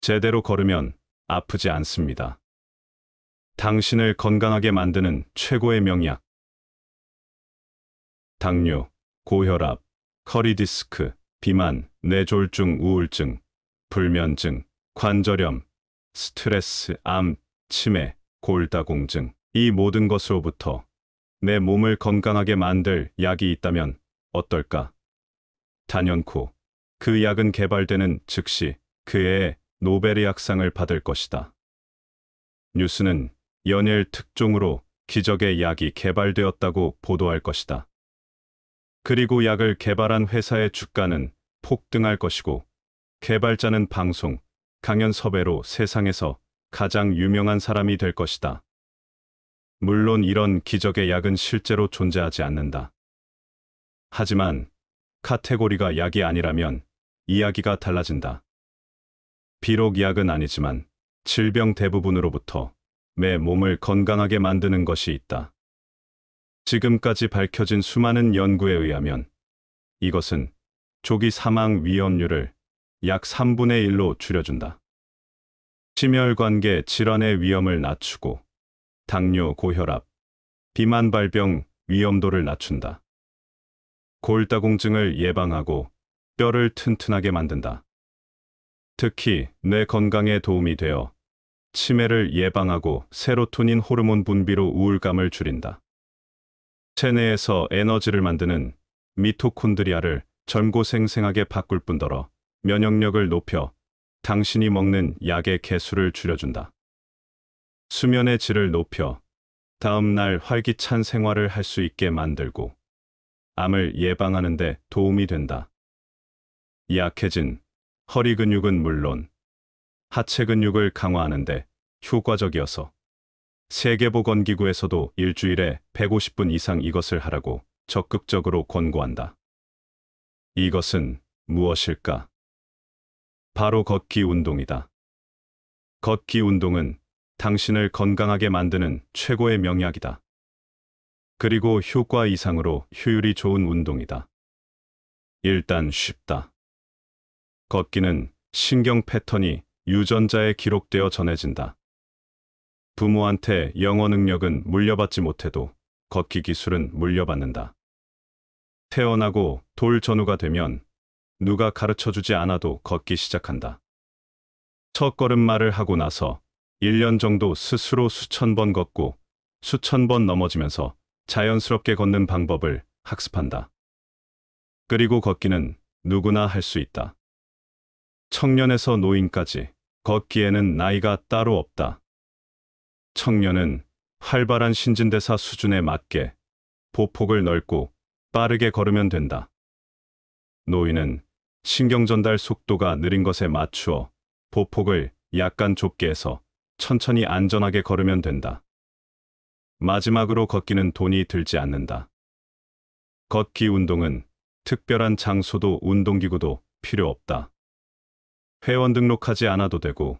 제대로 걸으면 아프지 않습니다. 당신을 건강하게 만드는 최고의 명약. 당뇨, 고혈압, 커리디스크, 비만, 뇌졸중, 우울증, 불면증, 관절염, 스트레스, 암, 치매, 골다공증 이 모든 것으로부터 내 몸을 건강하게 만들 약이 있다면 어떨까? 단연코 그 약은 개발되는 즉시 그의 노벨의약상을 받을 것이다. 뉴스는 연일 특종으로 기적의 약이 개발되었다고 보도할 것이다. 그리고 약을 개발한 회사의 주가는 폭등할 것이고 개발자는 방송, 강연 섭외로 세상에서 가장 유명한 사람이 될 것이다. 물론 이런 기적의 약은 실제로 존재하지 않는다. 하지만 카테고리가 약이 아니라면 이야기가 달라진다. 비록 약은 아니지만 질병 대부분으로부터 매 몸을 건강하게 만드는 것이 있다. 지금까지 밝혀진 수많은 연구에 의하면 이것은 조기 사망 위험률을 약 3분의 1로 줄여준다. 심혈관계 질환의 위험을 낮추고 당뇨, 고혈압, 비만 발병 위험도를 낮춘다. 골다공증을 예방하고 뼈를 튼튼하게 만든다. 특히 뇌 건강에 도움이 되어 치매를 예방하고 세로토닌 호르몬 분비로 우울감을 줄인다. 체내에서 에너지를 만드는 미토콘드리아를 전고생생하게 바꿀 뿐더러 면역력을 높여 당신이 먹는 약의 개수를 줄여준다. 수면의 질을 높여 다음날 활기찬 생활을 할 수 있게 만들고 암을 예방하는 데 도움이 된다. 약해진 허리 근육은 물론 하체 근육을 강화하는데 효과적이어서 세계보건기구에서도 일주일에 150분 이상 이것을 하라고 적극적으로 권고한다. 이것은 무엇일까? 바로 걷기 운동이다. 걷기 운동은 당신을 건강하게 만드는 최고의 명약이다. 그리고 효과 이상으로 효율이 좋은 운동이다. 일단 쉽다. 걷기는 신경 패턴이 유전자에 기록되어 전해진다. 부모한테 영어 능력은 물려받지 못해도 걷기 기술은 물려받는다. 태어나고 돌 전후가 되면 누가 가르쳐주지 않아도 걷기 시작한다. 첫 걸음마를 하고 나서 1년 정도 스스로 수천 번 걷고 수천 번 넘어지면서 자연스럽게 걷는 방법을 학습한다. 그리고 걷기는 누구나 할 수 있다. 청년에서 노인까지 걷기에는 나이가 따로 없다. 청년은 활발한 신진대사 수준에 맞게 보폭을 넓고 빠르게 걸으면 된다. 노인은 신경전달 속도가 느린 것에 맞추어 보폭을 약간 좁게 해서 천천히 안전하게 걸으면 된다. 마지막으로 걷기는 돈이 들지 않는다. 걷기 운동은 특별한 장소도 운동기구도 필요 없다. 회원 등록하지 않아도 되고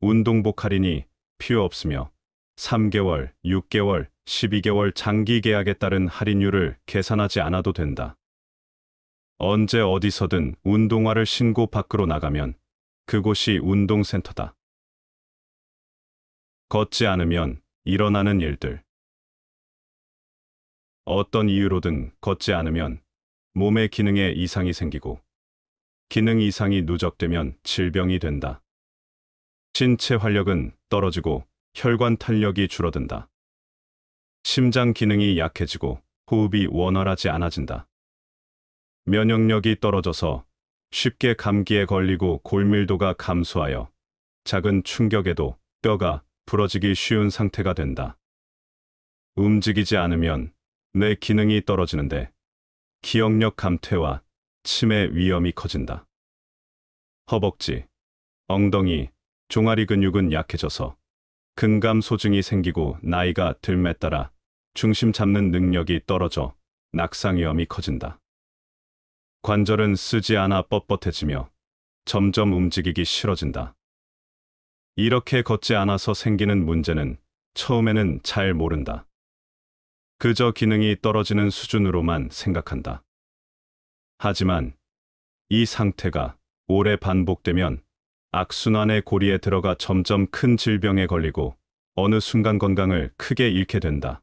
운동복 할인이 필요 없으며 3개월, 6개월, 12개월 장기 계약에 따른 할인율을 계산하지 않아도 된다. 언제 어디서든 운동화를 신고 밖으로 나가면 그곳이 운동센터다. 걷지 않으면 일어나는 일들. 어떤 이유로든 걷지 않으면 몸의 기능에 이상이 생기고 기능 이상이 누적되면 질병이 된다. 신체 활력은 떨어지고 혈관 탄력이 줄어든다. 심장 기능이 약해지고 호흡이 원활하지 않아진다. 면역력이 떨어져서 쉽게 감기에 걸리고 골밀도가 감소하여 작은 충격에도 뼈가 부러지기 쉬운 상태가 된다. 움직이지 않으면 뇌 기능이 떨어지는데 기억력 감퇴와 치매 위험이 커진다. 허벅지, 엉덩이, 종아리 근육은 약해져서 근감 소증이 생기고 나이가 들매 따라 중심 잡는 능력이 떨어져 낙상 위험이 커진다. 관절은 쓰지 않아 뻣뻣해지며 점점 움직이기 싫어진다. 이렇게 걷지 않아서 생기는 문제는 처음에는 잘 모른다. 그저 기능이 떨어지는 수준으로만 생각한다. 하지만 이 상태가 오래 반복되면 악순환의 고리에 들어가 점점 큰 질병에 걸리고 어느 순간 건강을 크게 잃게 된다.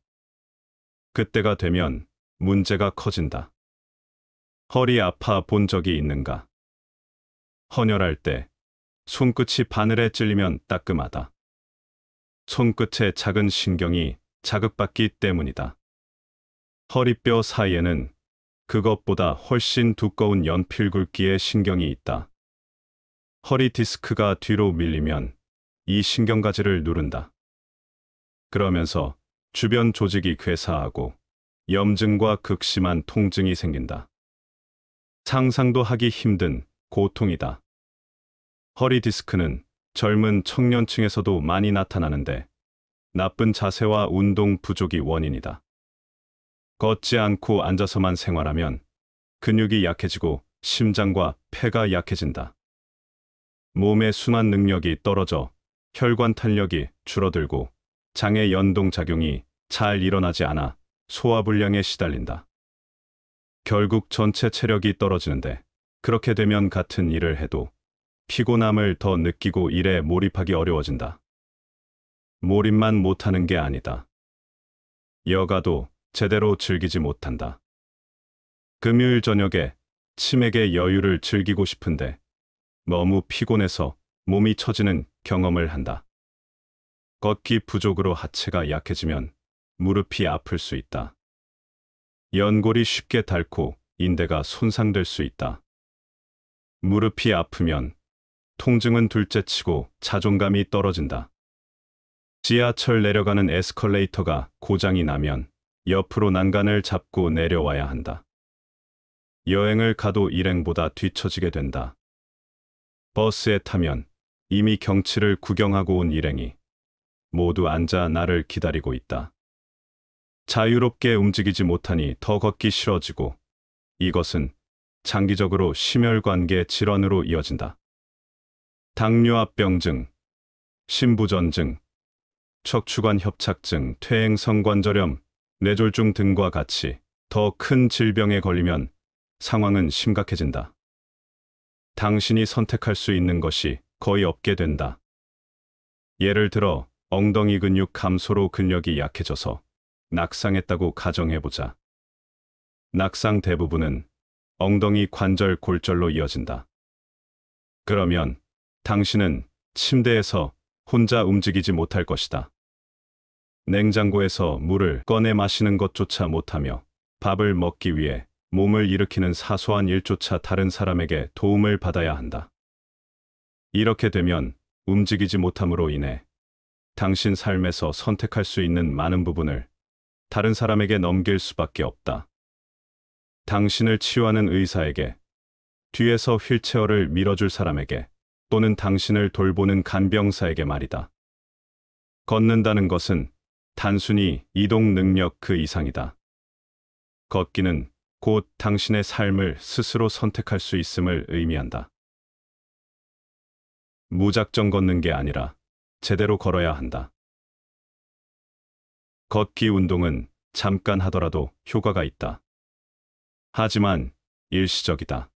그때가 되면 문제가 커진다. 허리 아파 본 적이 있는가? 헌혈할 때 손끝이 바늘에 찔리면 따끔하다. 손끝의 작은 신경이 자극받기 때문이다. 허리뼈 사이에는 그것보다 훨씬 두꺼운 연필 굵기에 신경이 있다. 허리 디스크가 뒤로 밀리면 이 신경가지를 누른다. 그러면서 주변 조직이 괴사하고 염증과 극심한 통증이 생긴다. 상상도 하기 힘든 고통이다. 허리 디스크는 젊은 청년층에서도 많이 나타나는데 나쁜 자세와 운동 부족이 원인이다. 걷지 않고 앉아서만 생활하면 근육이 약해지고 심장과 폐가 약해진다. 몸의 순환 능력이 떨어져 혈관 탄력이 줄어들고 장의 연동작용이 잘 일어나지 않아 소화불량에 시달린다. 결국 전체 체력이 떨어지는데 그렇게 되면 같은 일을 해도 피곤함을 더 느끼고 일에 몰입하기 어려워진다. 몰입만 못하는 게 아니다. 여가도 제대로 즐기지 못한다. 금요일 저녁에 치맥의 여유를 즐기고 싶은데 너무 피곤해서 몸이 처지는 경험을 한다. 걷기 부족으로 하체가 약해지면 무릎이 아플 수 있다. 연골이 쉽게 닳고 인대가 손상될 수 있다. 무릎이 아프면 통증은 둘째치고 자존감이 떨어진다. 지하철 내려가는 에스컬레이터가 고장이 나면 옆으로 난간을 잡고 내려와야 한다. 여행을 가도 일행보다 뒤처지게 된다. 버스에 타면 이미 경치를 구경하고 온 일행이 모두 앉아 나를 기다리고 있다. 자유롭게 움직이지 못하니 더 걷기 싫어지고 이것은 장기적으로 심혈관계 질환으로 이어진다. 당뇨합병증, 신부전증, 척추관 협착증, 퇴행성 관절염, 뇌졸중 등과 같이 더 큰 질병에 걸리면 상황은 심각해진다. 당신이 선택할 수 있는 것이 거의 없게 된다. 예를 들어 엉덩이 근육 감소로 근력이 약해져서 낙상했다고 가정해보자. 낙상 대부분은 엉덩이 관절 골절로 이어진다. 그러면 당신은 침대에서 혼자 움직이지 못할 것이다. 냉장고에서 물을 꺼내 마시는 것조차 못하며 밥을 먹기 위해 몸을 일으키는 사소한 일조차 다른 사람에게 도움을 받아야 한다. 이렇게 되면 움직이지 못함으로 인해 당신 삶에서 선택할 수 있는 많은 부분을 다른 사람에게 넘길 수밖에 없다. 당신을 치유하는 의사에게, 뒤에서 휠체어를 밀어줄 사람에게, 또는 당신을 돌보는 간병사에게 말이다. 걷는다는 것은 단순히 이동 능력 그 이상이다. 걷기는 곧 당신의 삶을 스스로 선택할 수 있음을 의미한다. 무작정 걷는 게 아니라 제대로 걸어야 한다. 걷기 운동은 잠깐 하더라도 효과가 있다. 하지만 일시적이다.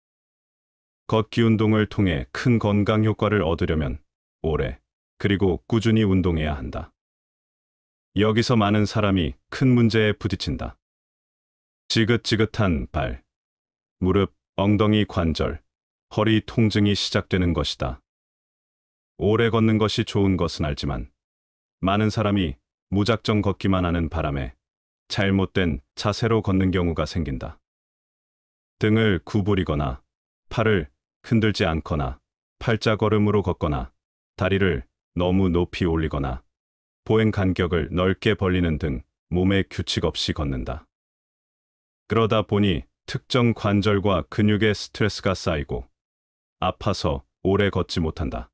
걷기 운동을 통해 큰 건강 효과를 얻으려면 오래 그리고 꾸준히 운동해야 한다. 여기서 많은 사람이 큰 문제에 부딪힌다. 지긋지긋한 발, 무릎, 엉덩이 관절, 허리 통증이 시작되는 것이다. 오래 걷는 것이 좋은 것은 알지만 많은 사람이 무작정 걷기만 하는 바람에 잘못된 자세로 걷는 경우가 생긴다. 등을 구부리거나 팔을 흔들지 않거나 팔자 걸음으로 걷거나 다리를 너무 높이 올리거나 보행 간격을 넓게 벌리는 등 몸에 규칙 없이 걷는다. 그러다 보니 특정 관절과 근육에 스트레스가 쌓이고 아파서 오래 걷지 못한다.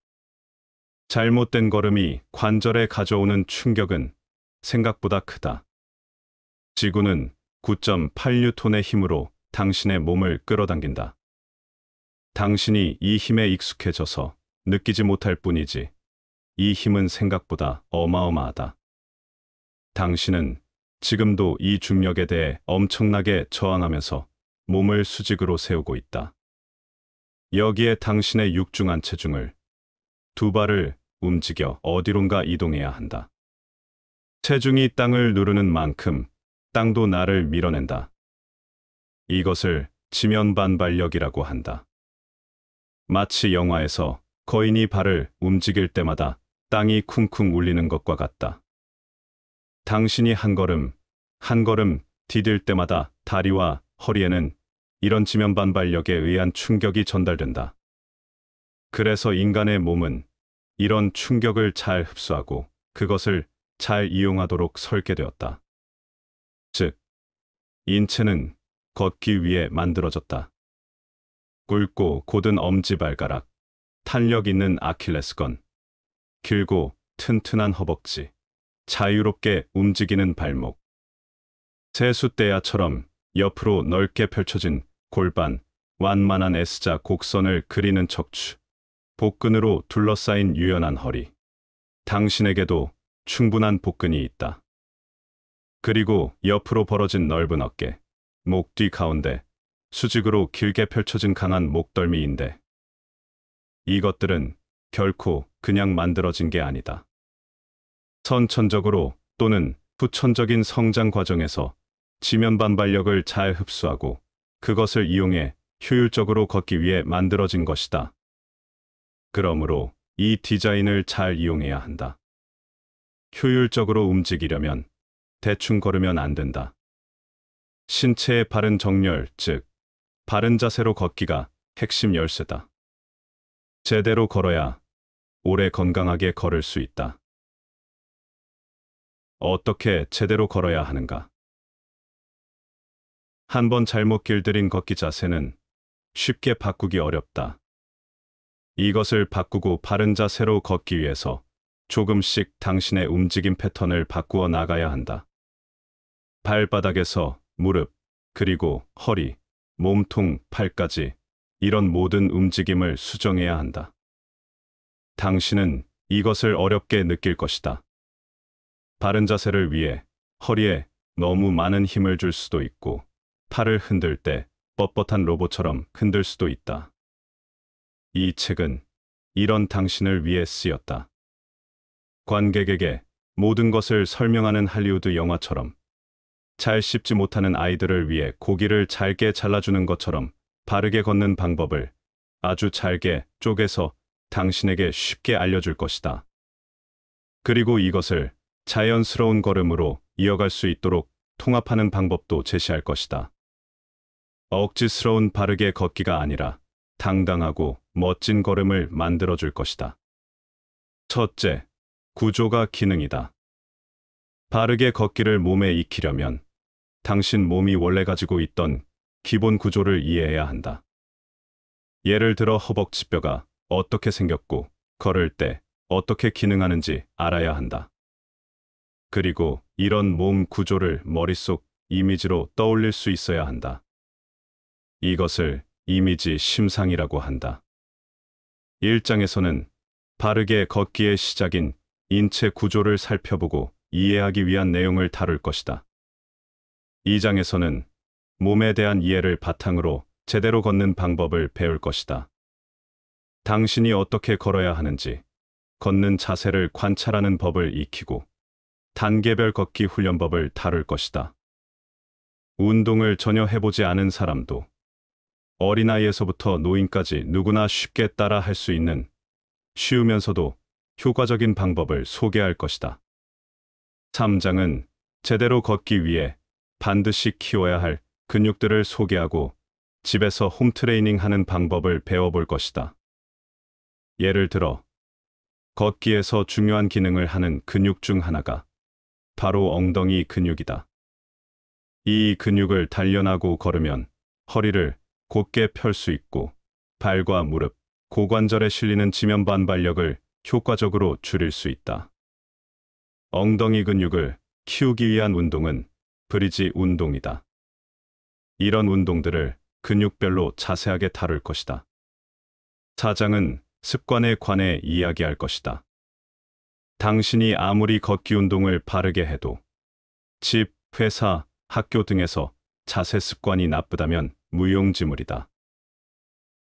잘못된 걸음이 관절에 가져오는 충격은 생각보다 크다. 지구는 9.8뉴톤의 힘으로 당신의 몸을 끌어당긴다. 당신이 이 힘에 익숙해져서 느끼지 못할 뿐이지 이 힘은 생각보다 어마어마하다. 당신은 지금도 이 중력에 대해 엄청나게 저항하면서 몸을 수직으로 세우고 있다. 여기에 당신의 육중한 체중을 두 발을 움직여 어디론가 이동해야 한다. 체중이 땅을 누르는 만큼 땅도 나를 밀어낸다. 이것을 지면 반발력이라고 한다. 마치 영화에서 거인이 발을 움직일 때마다 땅이 쿵쿵 울리는 것과 같다. 당신이 한 걸음, 한 걸음 디딜 때마다 다리와 허리에는 이런 지면 반발력에 의한 충격이 전달된다. 그래서 인간의 몸은 이런 충격을 잘 흡수하고 그것을 잘 이용하도록 설계되었다. 즉, 인체는 걷기 위해 만들어졌다. 굵고 곧은 엄지발가락, 탄력 있는 아킬레스건, 길고 튼튼한 허벅지, 자유롭게 움직이는 발목. 세숫대야처럼 옆으로 넓게 펼쳐진 골반, 완만한 S자 곡선을 그리는 척추, 복근으로 둘러싸인 유연한 허리. 당신에게도 충분한 복근이 있다. 그리고 옆으로 벌어진 넓은 어깨, 목 뒤 가운데, 수직으로 길게 펼쳐진 강한 목덜미인데 이것들은 결코 그냥 만들어진 게 아니다. 선천적으로 또는 후천적인 성장 과정에서 지면 반발력을 잘 흡수하고 그것을 이용해 효율적으로 걷기 위해 만들어진 것이다. 그러므로 이 디자인을 잘 이용해야 한다. 효율적으로 움직이려면 대충 걸으면 안 된다. 신체의 바른 정렬, 즉 바른 자세로 걷기가 핵심 열쇠다. 제대로 걸어야 오래 건강하게 걸을 수 있다. 어떻게 제대로 걸어야 하는가? 한 번 잘못 길들인 걷기 자세는 쉽게 바꾸기 어렵다. 이것을 바꾸고 바른 자세로 걷기 위해서 조금씩 당신의 움직임 패턴을 바꾸어 나가야 한다. 발바닥에서 무릎, 그리고 허리, 몸통, 팔까지 이런 모든 움직임을 수정해야 한다. 당신은 이것을 어렵게 느낄 것이다. 바른 자세를 위해 허리에 너무 많은 힘을 줄 수도 있고 팔을 흔들 때 뻣뻣한 로봇처럼 흔들 수도 있다. 이 책은 이런 당신을 위해 쓰였다. 관객에게 모든 것을 설명하는 할리우드 영화처럼 잘 씹지 못하는 아이들을 위해 고기를 잘게 잘라주는 것처럼 바르게 걷는 방법을 아주 잘게 쪼개서 당신에게 쉽게 알려줄 것이다. 그리고 이것을 자연스러운 걸음으로 이어갈 수 있도록 통합하는 방법도 제시할 것이다. 억지스러운 바르게 걷기가 아니라 당당하고 멋진 걸음을 만들어줄 것이다. 첫째, 구조가 기능이다. 바르게 걷기를 몸에 익히려면 당신 몸이 원래 가지고 있던 기본 구조를 이해해야 한다. 예를 들어 허벅지뼈가 어떻게 생겼고 걸을 때 어떻게 기능하는지 알아야 한다. 그리고 이런 몸 구조를 머릿속 이미지로 떠올릴 수 있어야 한다. 이것을 이미지 심상이라고 한다. 1장에서는 바르게 걷기의 시작인 인체 구조를 살펴보고 이해하기 위한 내용을 다룰 것이다. 2장에서는 몸에 대한 이해를 바탕으로 제대로 걷는 방법을 배울 것이다. 당신이 어떻게 걸어야 하는지, 걷는 자세를 관찰하는 법을 익히고 단계별 걷기 훈련법을 다룰 것이다. 운동을 전혀 해보지 않은 사람도 어린아이에서부터 노인까지 누구나 쉽게 따라 할 수 있는 쉬우면서도 효과적인 방법을 소개할 것이다. 3장은 제대로 걷기 위해 반드시 키워야 할 근육들을 소개하고 집에서 홈트레이닝 하는 방법을 배워볼 것이다. 예를 들어 걷기에서 중요한 기능을 하는 근육 중 하나가 바로 엉덩이 근육이다. 이 근육을 단련하고 걸으면 허리를 곧게 펼 수 있고 발과 무릎, 고관절에 실리는 지면 반발력을 효과적으로 줄일 수 있다. 엉덩이 근육을 키우기 위한 운동은 브리지 운동이다. 이런 운동들을 근육별로 자세하게 다룰 것이다. 사장은 습관에 관해 이야기할 것이다. 당신이 아무리 걷기 운동을 바르게 해도 집, 회사, 학교 등에서 자세 습관이 나쁘다면 무용지물이다.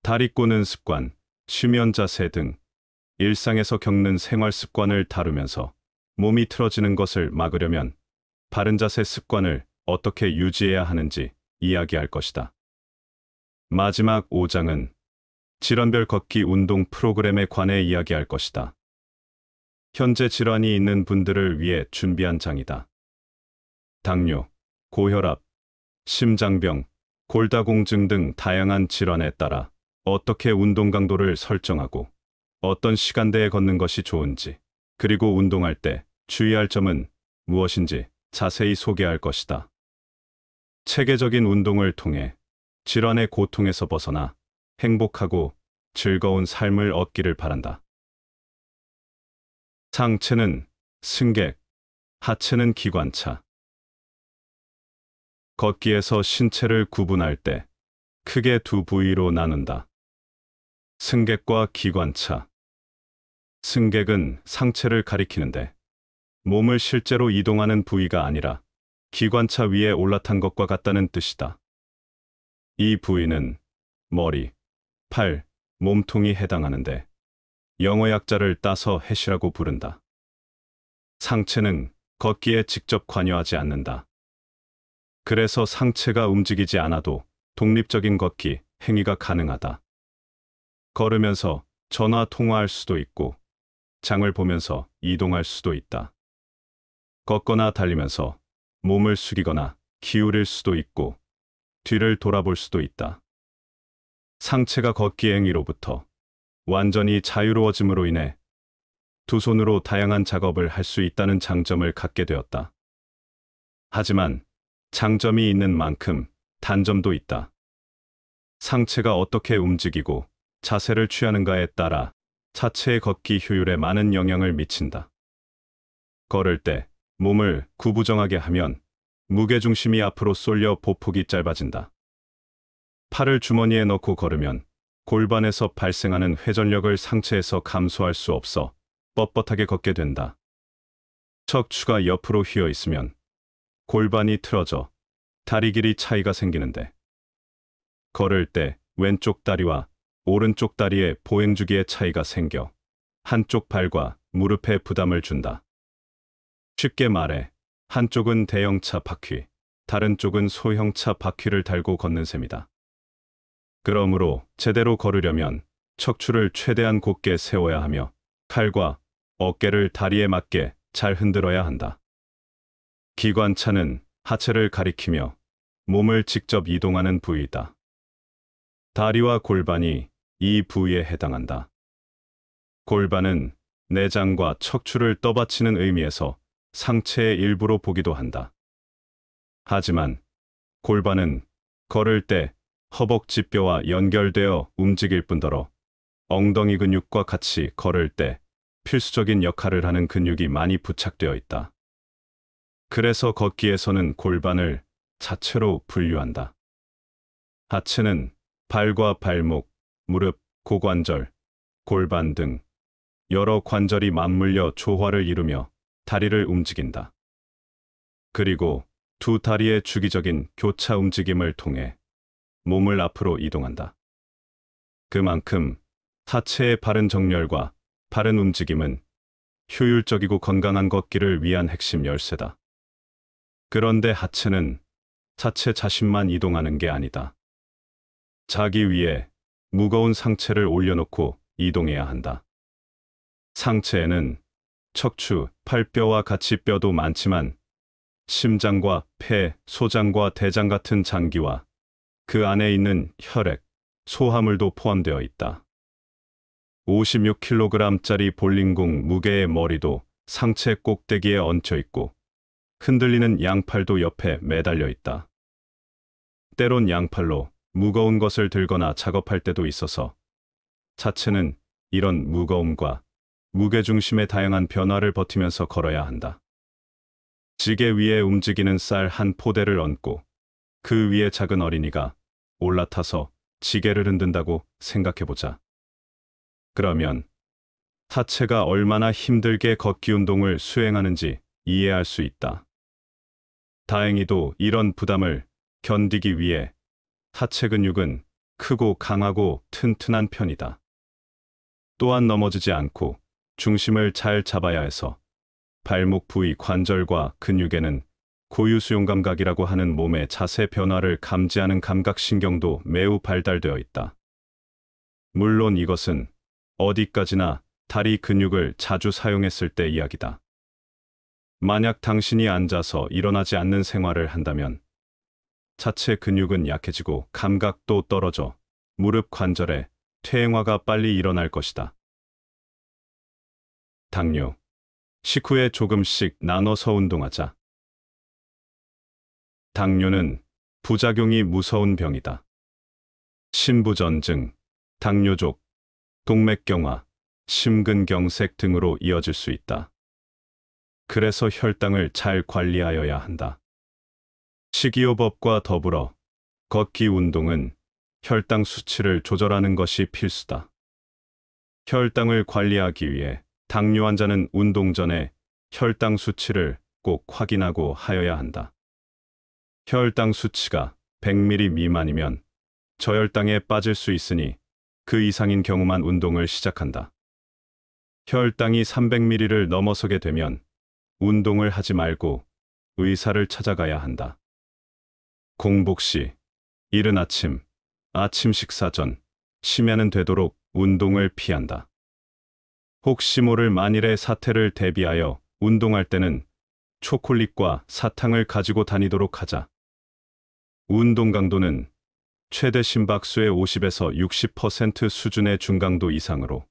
다리 꼬는 습관, 쉬면 자세 등 일상에서 겪는 생활 습관을 다루면서 몸이 틀어지는 것을 막으려면 바른 자세 습관을 어떻게 유지해야 하는지 이야기할 것이다. 마지막 5장은 질환별 걷기 운동 프로그램에 관해 이야기할 것이다. 현재 질환이 있는 분들을 위해 준비한 장이다. 당뇨, 고혈압, 심장병, 골다공증 등 다양한 질환에 따라 어떻게 운동 강도를 설정하고 어떤 시간대에 걷는 것이 좋은지 그리고 운동할 때 주의할 점은 무엇인지 자세히 소개할 것이다. 체계적인 운동을 통해 질환의 고통에서 벗어나 행복하고 즐거운 삶을 얻기를 바란다. 상체는 승객, 하체는 기관차. 걷기에서 신체를 구분할 때 크게 두 부위로 나눈다. 승객과 기관차. 승객은 상체를 가리키는데 몸을 실제로 이동하는 부위가 아니라 기관차 위에 올라탄 것과 같다는 뜻이다. 이 부위는 머리, 8. 몸통이 해당하는데 영어 약자를 따서 해시라고 부른다. 상체는 걷기에 직접 관여하지 않는다. 그래서 상체가 움직이지 않아도 독립적인 걷기, 행위가 가능하다. 걸으면서 전화 통화할 수도 있고 장을 보면서 이동할 수도 있다. 걷거나 달리면서 몸을 숙이거나 기울일 수도 있고 뒤를 돌아볼 수도 있다. 상체가 걷기 행위로부터 완전히 자유로워짐으로 인해 두 손으로 다양한 작업을 할 수 있다는 장점을 갖게 되었다. 하지만 장점이 있는 만큼 단점도 있다. 상체가 어떻게 움직이고 자세를 취하는가에 따라 자체의 걷기 효율에 많은 영향을 미친다. 걸을 때 몸을 구부정하게 하면 무게중심이 앞으로 쏠려 보폭이 짧아진다. 팔을 주머니에 넣고 걸으면 골반에서 발생하는 회전력을 상체에서 감소할 수 없어 뻣뻣하게 걷게 된다. 척추가 옆으로 휘어 있으면 골반이 틀어져 다리 길이 차이가 생기는데 걸을 때 왼쪽 다리와 오른쪽 다리의 보행 주기의 차이가 생겨 한쪽 발과 무릎에 부담을 준다. 쉽게 말해 한쪽은 대형차 바퀴, 다른 쪽은 소형차 바퀴를 달고 걷는 셈이다. 그러므로 제대로 걸으려면 척추를 최대한 곧게 세워야 하며 칼과 어깨를 다리에 맞게 잘 흔들어야 한다. 기관차는 하체를 가리키며 몸을 직접 이동하는 부위다. 다리와 골반이 이 부위에 해당한다. 골반은 내장과 척추를 떠받치는 의미에서 상체의 일부로 보기도 한다. 하지만 골반은 걸을 때 허벅지뼈와 연결되어 움직일 뿐더러 엉덩이 근육과 같이 걸을 때 필수적인 역할을 하는 근육이 많이 부착되어 있다. 그래서 걷기에서는 골반을 자체로 분류한다. 하체는 발과 발목, 무릎, 고관절, 골반 등 여러 관절이 맞물려 조화를 이루며 다리를 움직인다. 그리고 두 다리의 주기적인 교차 움직임을 통해 몸을 앞으로 이동한다. 그만큼 하체의 바른 정렬과 바른 움직임은 효율적이고 건강한 걷기를 위한 핵심 열쇠다. 그런데 하체는 자체 자신만 이동하는 게 아니다. 자기 위에 무거운 상체를 올려놓고 이동해야 한다. 상체에는 척추, 팔뼈와 같이 뼈도 많지만 심장과 폐, 소장과 대장 같은 장기와 그 안에 있는 혈액, 소화물도 포함되어 있다. 56kg짜리 볼링공 무게의 머리도 상체 꼭대기에 얹혀 있고 흔들리는 양팔도 옆에 매달려 있다. 때론 양팔로 무거운 것을 들거나 작업할 때도 있어서 자체는 이런 무거움과 무게중심의 다양한 변화를 버티면서 걸어야 한다. 지게 위에 움직이는 쌀 한 포대를 얹고 그 위에 작은 어린이가 올라타서 지게를 흔든다고 생각해보자. 그러면 타체가 얼마나 힘들게 걷기 운동을 수행하는지 이해할 수 있다. 다행히도 이런 부담을 견디기 위해 하체 근육은 크고 강하고 튼튼한 편이다. 또한 넘어지지 않고 중심을 잘 잡아야 해서 발목 부위 관절과 근육에는 고유수용 감각이라고 하는 몸의 자세 변화를 감지하는 감각신경도 매우 발달되어 있다. 물론 이것은 어디까지나 다리 근육을 자주 사용했을 때 이야기다. 만약 당신이 앉아서 일어나지 않는 생활을 한다면 자체 근육은 약해지고 감각도 떨어져 무릎 관절에 퇴행화가 빨리 일어날 것이다. 당뇨 식후에 조금씩 나눠서 운동하자. 당뇨는 부작용이 무서운 병이다. 신부전증, 당뇨족, 동맥경화, 심근경색 등으로 이어질 수 있다. 그래서 혈당을 잘 관리하여야 한다. 식이요법과 더불어 걷기 운동은 혈당 수치를 조절하는 것이 필수다. 혈당을 관리하기 위해 당뇨 환자는 운동 전에 혈당 수치를 꼭 확인하고 하여야 한다. 혈당 수치가 100ml 미만이면 저혈당에 빠질 수 있으니 그 이상인 경우만 운동을 시작한다. 혈당이 300ml를 넘어서게 되면 운동을 하지 말고 의사를 찾아가야 한다. 공복 시, 이른 아침, 아침 식사 전, 심야는 되도록 운동을 피한다. 혹시 모를 만일의 사태를 대비하여 운동할 때는 초콜릿과 사탕을 가지고 다니도록 하자. 운동 강도는 최대 심박수의 50에서 60% 수준의 중강도 이상으로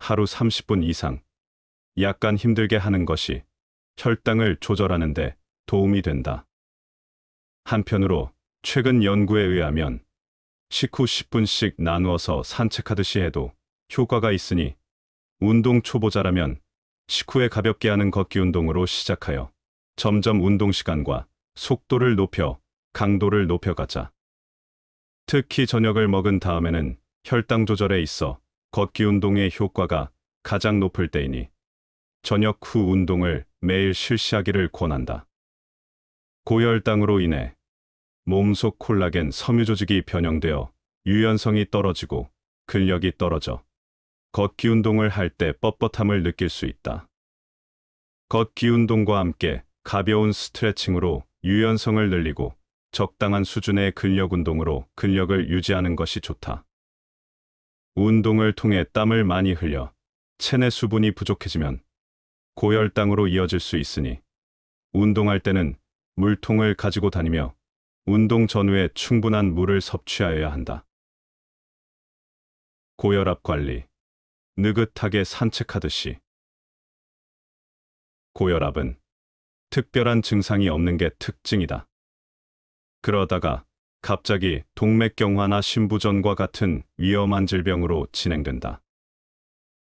하루 30분 이상 약간 힘들게 하는 것이 혈당을 조절하는 데 도움이 된다. 한편으로 최근 연구에 의하면 식후 10분씩 나누어서 산책하듯이 해도 효과가 있으니 운동 초보자라면 식후에 가볍게 하는 걷기 운동으로 시작하여 점점 운동 시간과 속도를 높여 강도를 높여가자. 특히 저녁을 먹은 다음에는 혈당 조절에 있어 걷기 운동의 효과가 가장 높을 때이니 저녁 후 운동을 매일 실시하기를 권한다. 고혈당으로 인해 몸속 콜라겐 섬유 조직이 변형되어 유연성이 떨어지고 근력이 떨어져 걷기 운동을 할 때 뻣뻣함을 느낄 수 있다. 걷기 운동과 함께 가벼운 스트레칭으로 유연성을 늘리고 적당한 수준의 근력 운동으로 근력을 유지하는 것이 좋다. 운동을 통해 땀을 많이 흘려 체내 수분이 부족해지면 고혈당으로 이어질 수 있으니 운동할 때는 물통을 가지고 다니며 운동 전후에 충분한 물을 섭취하여야 한다. 고혈압 관리 느긋하게 산책하듯이 고혈압은 특별한 증상이 없는 게 특징이다. 그러다가 갑자기 동맥경화나 심부전과 같은 위험한 질병으로 진행된다.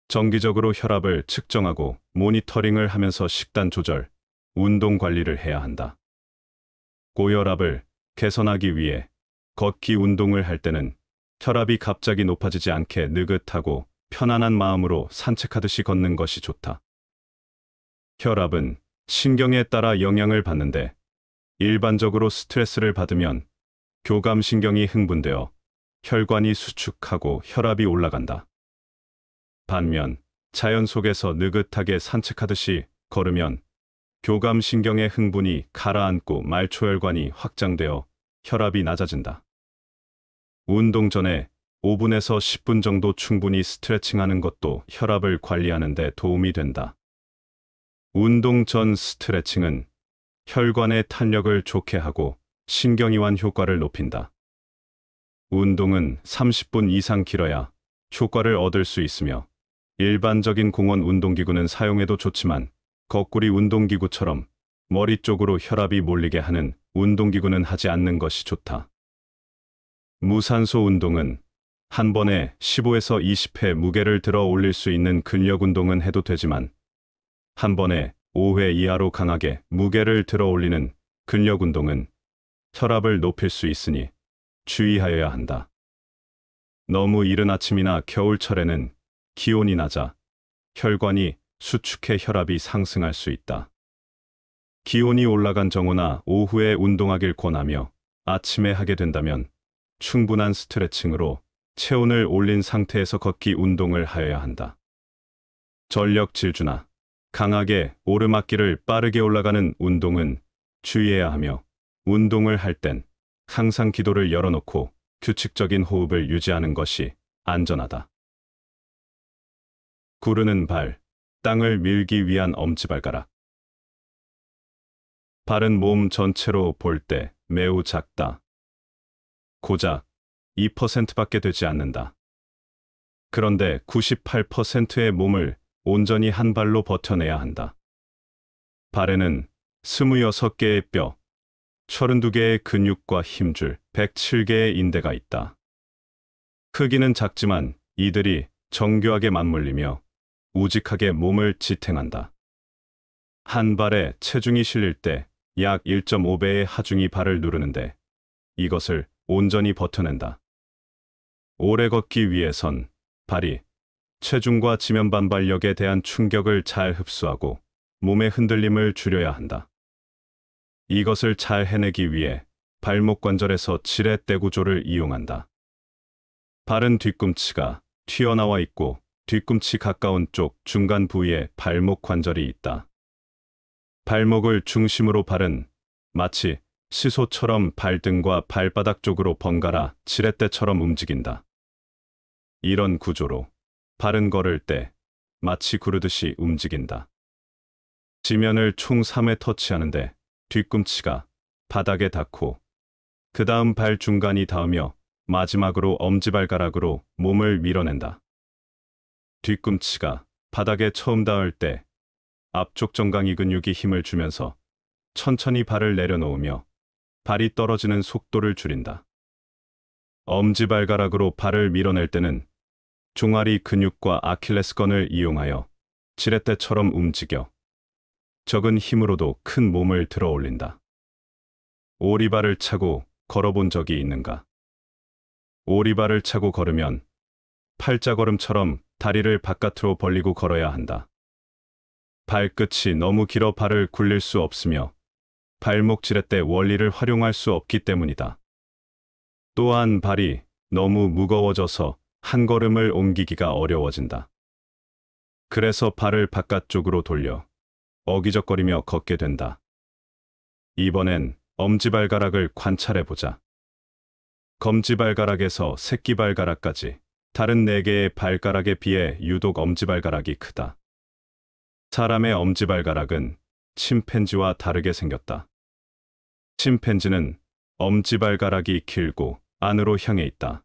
정기적으로 혈압을 측정하고 모니터링을 하면서 식단 조절, 운동 관리를 해야 한다. 고혈압을 개선하기 위해 걷기 운동을 할 때는 혈압이 갑자기 높아지지 않게 느긋하고 편안한 마음으로 산책하듯이 걷는 것이 좋다. 혈압은 신경에 따라 영향을 받는데 일반적으로 스트레스를 받으면 교감신경이 흥분되어 혈관이 수축하고 혈압이 올라간다. 반면 자연 속에서 느긋하게 산책하듯이 걸으면 교감신경의 흥분이 가라앉고 말초혈관이 확장되어 혈압이 낮아진다. 운동 전에 5분에서 10분 정도 충분히 스트레칭하는 것도 혈압을 관리하는 데 도움이 된다. 운동 전 스트레칭은 혈관의 탄력을 좋게 하고 신경이완 효과를 높인다. 운동은 30분 이상 길어야 효과를 얻을 수 있으며 일반적인 공원 운동기구는 사용해도 좋지만 거꾸리 운동기구처럼 머리 쪽으로 혈압이 몰리게 하는 운동기구는 하지 않는 것이 좋다. 무산소 운동은 한 번에 15에서 20회 무게를 들어 올릴 수 있는 근력 운동은 해도 되지만 한 번에 5회 이하로 강하게 무게를 들어 올리는 근력 운동은 혈압을 높일 수 있으니 주의하여야 한다. 너무 이른 아침이나 겨울철에는 기온이 낮아 혈관이 수축해 혈압이 상승할 수 있다. 기온이 올라간 정오나 오후에 운동하길 권하며 아침에 하게 된다면 충분한 스트레칭으로 체온을 올린 상태에서 걷기 운동을 하여야 한다. 전력 질주나 강하게 오르막길을 빠르게 올라가는 운동은 주의해야 하며 운동을 할 땐 항상 기도를 열어놓고 규칙적인 호흡을 유지하는 것이 안전하다. 구르는 발, 땅을 밀기 위한 엄지발가락. 발은 몸 전체로 볼 때 매우 작다. 고작 2%밖에 되지 않는다. 그런데 98%의 몸을 온전히 한 발로 버텨내야 한다. 발에는 26개의 뼈, 32개의 근육과 힘줄, 107개의 인대가 있다. 크기는 작지만 이들이 정교하게 맞물리며 우직하게 몸을 지탱한다. 한 발에 체중이 실릴 때 약 1.5배의 하중이 발을 누르는데 이것을 온전히 버텨낸다. 오래 걷기 위해선 발이 체중과 지면 반발력에 대한 충격을 잘 흡수하고 몸의 흔들림을 줄여야 한다. 이것을 잘 해내기 위해 발목 관절에서 지렛대 구조를 이용한다. 발은 뒤꿈치가 튀어나와 있고 뒤꿈치 가까운 쪽 중간 부위에 발목 관절이 있다. 발목을 중심으로 발은 마치 시소처럼 발등과 발바닥 쪽으로 번갈아 지렛대처럼 움직인다. 이런 구조로 발은 걸을 때 마치 구르듯이 움직인다. 지면을 총 3회 터치하는데 뒤꿈치가 바닥에 닿고 그 다음 발 중간이 닿으며 마지막으로 엄지발가락으로 몸을 밀어낸다. 뒤꿈치가 바닥에 처음 닿을 때 앞쪽 정강이 근육이 힘을 주면서 천천히 발을 내려놓으며 발이 떨어지는 속도를 줄인다. 엄지발가락으로 발을 밀어낼 때는 종아리 근육과 아킬레스건을 이용하여 지렛대처럼 움직여 적은 힘으로도 큰 몸을 들어 올린다. 오리발을 차고 걸어본 적이 있는가? 오리발을 차고 걸으면 팔자걸음처럼 다리를 바깥으로 벌리고 걸어야 한다. 발끝이 너무 길어 발을 굴릴 수 없으며 발목 지렛대 원리를 활용할 수 없기 때문이다. 또한 발이 너무 무거워져서 한 걸음을 옮기기가 어려워진다. 그래서 발을 바깥쪽으로 돌려 어기적거리며 걷게 된다. 이번엔 엄지발가락을 관찰해보자. 검지발가락에서 새끼발가락까지 다른 네개의 발가락에 비해 유독 엄지발가락이 크다. 사람의 엄지발가락은 침팬지와 다르게 생겼다. 침팬지는 엄지발가락이 길고 안으로 향해 있다.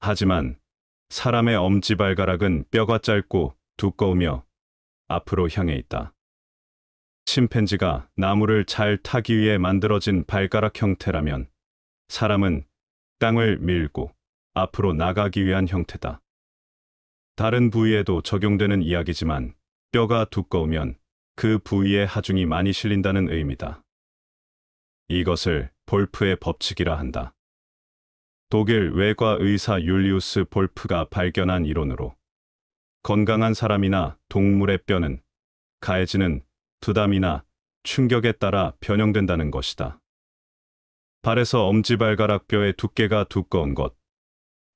하지만 사람의 엄지발가락은 뼈가 짧고 두꺼우며 앞으로 향해 있다. 침팬지가 나무를 잘 타기 위해 만들어진 발가락 형태라면 사람은 땅을 밀고 앞으로 나가기 위한 형태다. 다른 부위에도 적용되는 이야기지만 뼈가 두꺼우면 그부위에 하중이 많이 실린다는 의미다. 이것을 볼프의 법칙이라 한다. 독일 외과 의사 율리우스 볼프가 발견한 이론으로 건강한 사람이나 동물의 뼈는 가해지는 두담이나 충격에 따라 변형된다는 것이다. 발에서 엄지발가락 뼈의 두께가 두꺼운 것,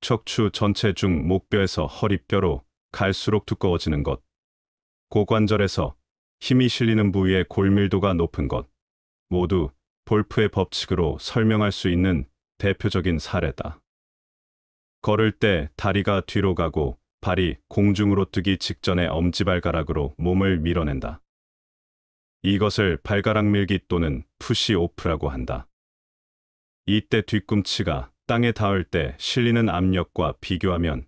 척추 전체 중 목뼈에서 허리뼈로 갈수록 두꺼워지는 것, 고관절에서 힘이 실리는 부위의 골밀도가 높은 것, 모두 볼프의 법칙으로 설명할 수 있는 대표적인 사례다. 걸을 때 다리가 뒤로 가고 발이 공중으로 뜨기 직전에 엄지발가락으로 몸을 밀어낸다. 이것을 발가락 밀기 또는 푸시오프라고 한다. 이때 뒤꿈치가 땅에 닿을 때 실리는 압력과 비교하면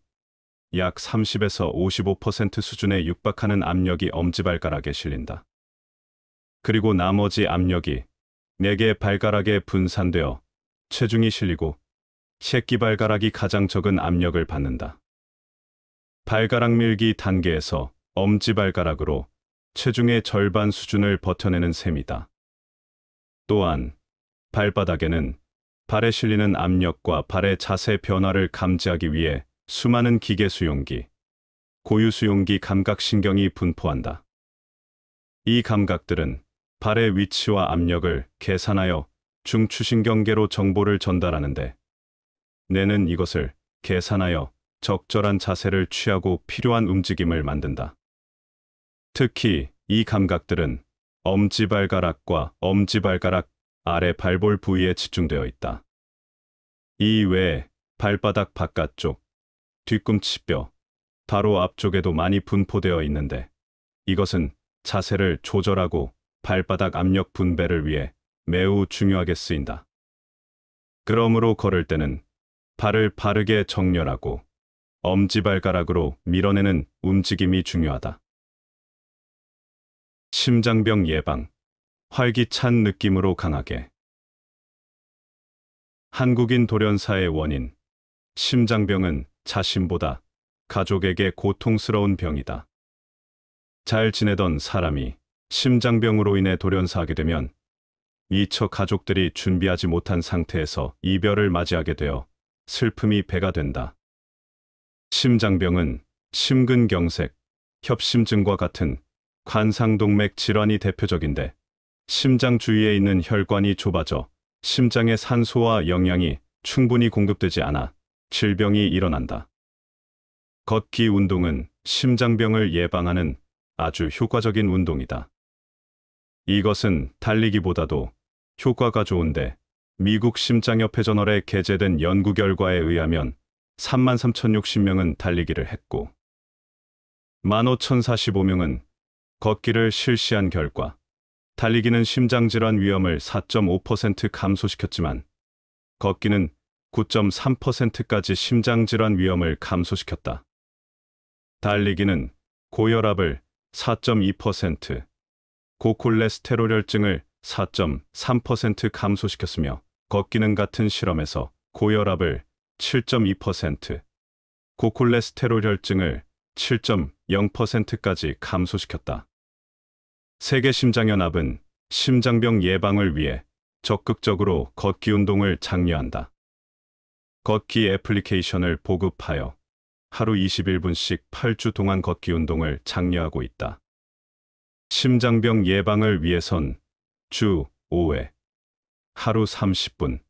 약 30에서 55% 수준에 육박하는 압력이 엄지발가락에 실린다. 그리고 나머지 압력이 4개 발가락에 분산되어 체중이 실리고 새끼 발가락이 가장 적은 압력을 받는다. 발가락 밀기 단계에서 엄지 발가락으로 체중의 절반 수준을 버텨내는 셈이다. 또한 발바닥에는 발에 실리는 압력과 발의 자세 변화를 감지하기 위해 수많은 기계 수용기, 고유 수용기 감각신경이 분포한다. 이 감각들은 발의 위치와 압력을 계산하여 중추신경계로 정보를 전달하는데 뇌는 이것을 계산하여 적절한 자세를 취하고 필요한 움직임을 만든다. 특히 이 감각들은 엄지발가락과 엄지발가락 아래 발볼 부위에 집중되어 있다. 이 외에 발바닥 바깥쪽, 뒤꿈치뼈, 바로 앞쪽에도 많이 분포되어 있는데 이것은 자세를 조절하고 발바닥 압력 분배를 위해 매우 중요하게 쓰인다. 그러므로 걸을 때는 발을 바르게 정렬하고 엄지발가락으로 밀어내는 움직임이 중요하다. 심장병 예방, 활기찬 느낌으로 강하게 한국인 돌연사의 원인, 심장병은 자신보다 가족에게 고통스러운 병이다. 잘 지내던 사람이 심장병으로 인해 돌연사하게 되면 미처 가족들이 준비하지 못한 상태에서 이별을 맞이하게 되어 슬픔이 배가 된다. 심장병은 심근경색, 협심증과 같은 관상동맥 질환이 대표적인데 심장 주위에 있는 혈관이 좁아져 심장의 산소와 영양이 충분히 공급되지 않아 질병이 일어난다. 걷기 운동은 심장병을 예방하는 아주 효과적인 운동이다. 이것은 달리기보다도 효과가 좋은데 미국 심장협회 저널에 게재된 연구 결과에 의하면 33,060명은 달리기를 했고 15,045명은 걷기를 실시한 결과 달리기는 심장질환 위험을 4.5% 감소시켰지만 걷기는 9.3%까지 심장질환 위험을 감소시켰다. 달리기는 고혈압을 4.2%, 고콜레스테롤 혈증을 4.3% 감소시켰으며 걷기는 같은 실험에서 고혈압을 7.2%, 고콜레스테롤 혈증을 7.0%까지 감소시켰다. 세계 심장연합은 심장병 예방을 위해 적극적으로 걷기 운동을 장려한다. 걷기 애플리케이션을 보급하여 하루 21분씩 8주 동안 걷기 운동을 장려하고 있다. 심장병 예방을 위해선 주 5회 하루 30분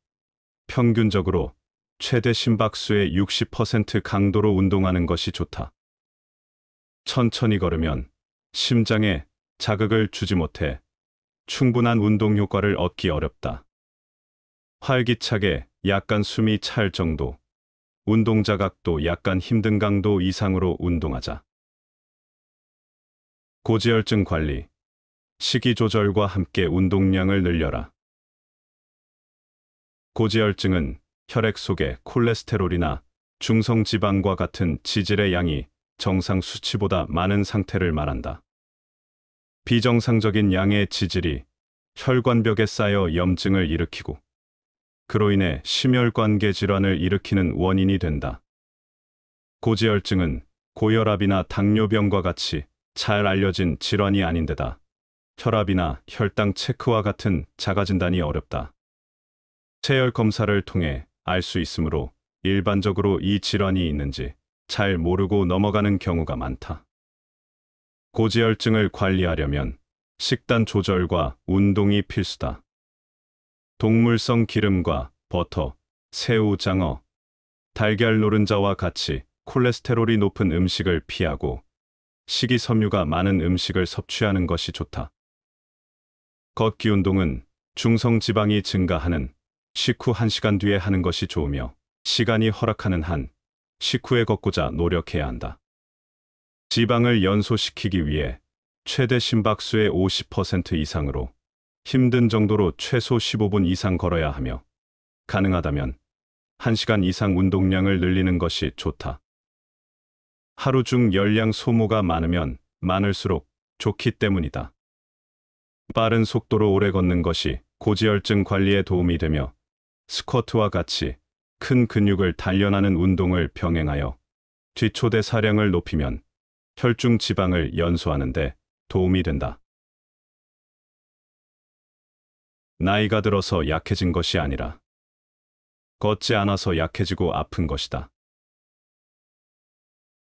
평균적으로 최대 심박수의 60% 강도로 운동하는 것이 좋다. 천천히 걸으면 심장에 자극을 주지 못해 충분한 운동 효과를 얻기 어렵다. 활기차게 약간 숨이 찰 정도, 운동 자각도 약간 힘든 강도 이상으로 운동하자. 고지혈증 관리 식이 조절과 함께 운동량을 늘려라. 고지혈증은 혈액 속의 콜레스테롤이나 중성 지방과 같은 지질의 양이 정상 수치보다 많은 상태를 말한다. 비정상적인 양의 지질이 혈관벽에 쌓여 염증을 일으키고 그로 인해 심혈관계 질환을 일으키는 원인이 된다. 고지혈증은 고혈압이나 당뇨병과 같이 잘 알려진 질환이 아닌데다 혈압이나 혈당 체크와 같은 자가진단이 어렵다. 체열 검사를 통해 알 수 있으므로 일반적으로 이 질환이 있는지 잘 모르고 넘어가는 경우가 많다. 고지혈증을 관리하려면 식단 조절과 운동이 필수다. 동물성 기름과 버터, 새우, 장어, 달걀 노른자와 같이 콜레스테롤이 높은 음식을 피하고 식이섬유가 많은 음식을 섭취하는 것이 좋다. 걷기 운동은 중성 지방이 증가하는 식후 1시간 뒤에 하는 것이 좋으며 시간이 허락하는 한 식후에 걷고자 노력해야 한다. 지방을 연소시키기 위해 최대 심박수의 50% 이상으로 힘든 정도로 최소 15분 이상 걸어야 하며 가능하다면 1시간 이상 운동량을 늘리는 것이 좋다. 하루 중 열량 소모가 많으면 많을수록 좋기 때문이다. 빠른 속도로 오래 걷는 것이 고지혈증 관리에 도움이 되며 스쿼트와 같이 큰 근육을 단련하는 운동을 병행하여 뒤초대 사량을 높이면 혈중 지방을 연소하는 데 도움이 된다. 나이가 들어서 약해진 것이 아니라 걷지 않아서 약해지고 아픈 것이다.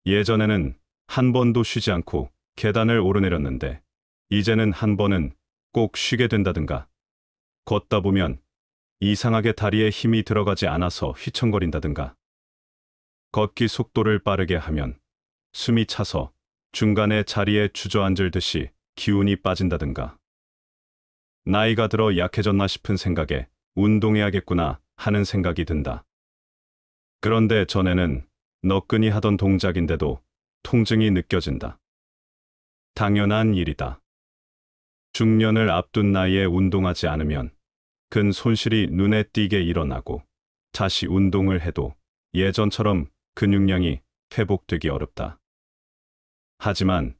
예전에는 한 번도 쉬지 않고 계단을 오르내렸는데 이제는 한 번은 꼭 쉬게 된다든가 걷다 보면 이상하게 다리에 힘이 들어가지 않아서 휘청거린다든가 걷기 속도를 빠르게 하면 숨이 차서 중간에 자리에 주저앉을 듯이 기운이 빠진다든가 나이가 들어 약해졌나 싶은 생각에 운동해야겠구나 하는 생각이 든다. 그런데 전에는 너끈히 하던 동작인데도 통증이 느껴진다. 당연한 일이다. 중년을 앞둔 나이에 운동하지 않으면 근 손실이 눈에 띄게 일어나고 다시 운동을 해도 예전처럼 근육량이 회복되기 어렵다. 하지만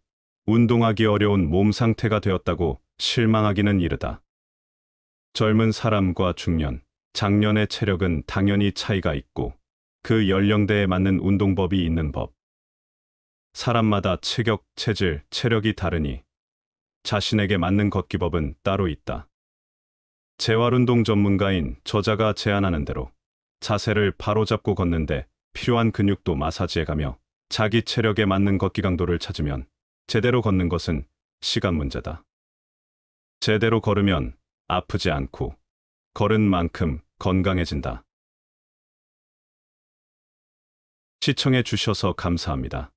운동하기 어려운 몸 상태가 되었다고 실망하기는 이르다. 젊은 사람과 중년, 작년의 체력은 당연히 차이가 있고 그 연령대에 맞는 운동법이 있는 법. 사람마다 체격, 체질, 체력이 다르니 자신에게 맞는 걷기법은 따로 있다. 재활운동 전문가인 저자가 제안하는 대로 자세를 바로잡고 걷는데 필요한 근육도 마사지해가며 자기 체력에 맞는 걷기 강도를 찾으면 제대로 걷는 것은 시간 문제다. 제대로 걸으면 아프지 않고 걸은 만큼 건강해진다. 시청해 주셔서 감사합니다.